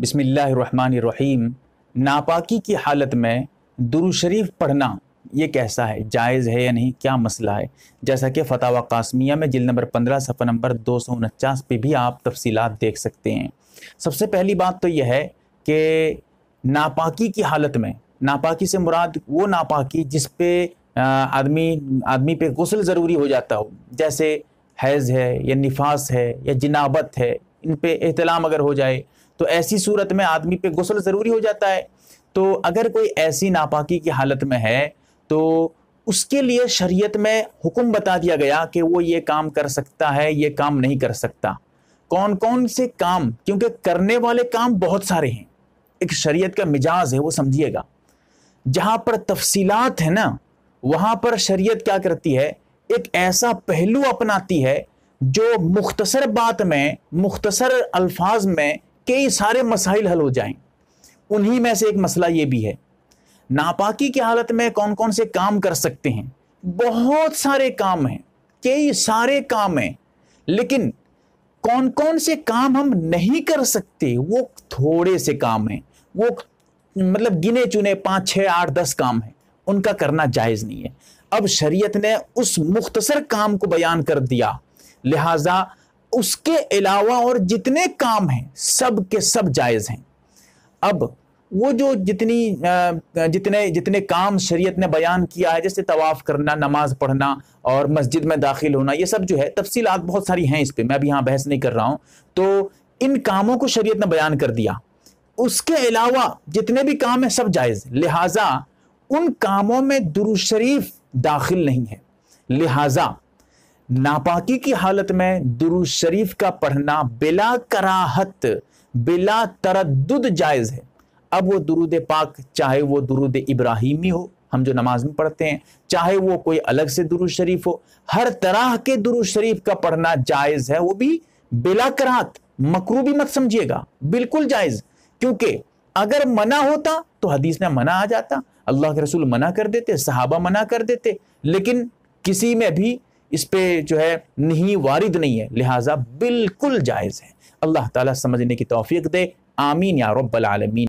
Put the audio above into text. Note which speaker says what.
Speaker 1: बिसमीम नापाकी की हालत में दुरुशरीफ़ शरीफ पढ़ना ये कैसा है जायज़ है या नहीं क्या मसला है जैसा कि फ़तावा कासमिया में जिल नंबर पंद्रह सफ़ा नंबर दो सौ उनचास पर भी आप तफसीलात देख सकते हैं सबसे पहली बात तो यह है कि नापाकी की हालत में नापाकी से मुराद वो नापाकी जिस पे आदमी आदमी पे गसल ज़रूरी हो जाता हो जैसे हैज़ है या निफास है या जिनाबत है इन पे अहतलाम अगर हो जाए तो ऐसी सूरत में आदमी पे गसल ज़रूरी हो जाता है तो अगर कोई ऐसी नापाकी की हालत में है तो उसके लिए शरीयत में हुक्म बता दिया गया कि वो ये काम कर सकता है ये काम नहीं कर सकता कौन कौन से काम क्योंकि करने वाले काम बहुत सारे हैं एक शरीयत का मिजाज है वो समझिएगा जहाँ पर तफसीलात है ना वहाँ पर शरीयत क्या करती है एक ऐसा पहलू अपनाती है जो मुख्तसर बात में मुख्तसर अल्फाज में कई सारे मसाइल हल हो जाएं उन्हीं में से एक मसला ये भी है नापाकी की हालत में कौन कौन से काम कर सकते हैं बहुत सारे काम हैं कई सारे काम हैं लेकिन कौन कौन से काम हम नहीं कर सकते वो थोड़े से काम हैं वो मतलब गिने चुने पाँच छः आठ दस काम हैं उनका करना जायज़ नहीं है अब शरीयत ने उस मुख्तसर काम को बयान कर दिया लिहाजा उसके अलावा और जितने काम हैं सब के सब जायज़ हैं अब वो जो जितनी जितने जितने काम शरीयत ने बयान किया है जैसे तवाफ़ करना नमाज पढ़ना और मस्जिद में दाखिल होना ये सब जो है तफसीलात बहुत सारी हैं इस पर मैं अभी यहाँ बहस नहीं कर रहा हूँ तो इन कामों को शरीयत ने बयान कर दिया उसके अलावा जितने भी काम हैं सब जायज़ लिहाजा उन कामों में दुरुशरीफ दाखिल नहीं है लिहाजा नापाकी की हालत में दुरू शरीफ का पढ़ना बिला कराहत बिला तरद जायज़ है अब वो दुरूद पाक चाहे वो दुरूद इब्राहिमी हो हम जो नमाज में पढ़ते हैं चाहे वो कोई अलग से दुरूद शरीफ हो हर तरह के दुरूद शरीफ का पढ़ना जायज़ है वो भी बिला करात मकरू भी मत समझिएगा बिल्कुल जायज़ क्योंकि अगर मना होता तो हदीस में मना आ जाता अल्लाह के रसूल मना कर देते सहाबा मना कर देते लेकिन किसी में भी इस पर जो है नहीं वारिद नहीं है लिहाजा बिल्कुल जायज़ है अल्लाह ताला समझने की तोफ़ी दे आमीन या रब्बल आलमीन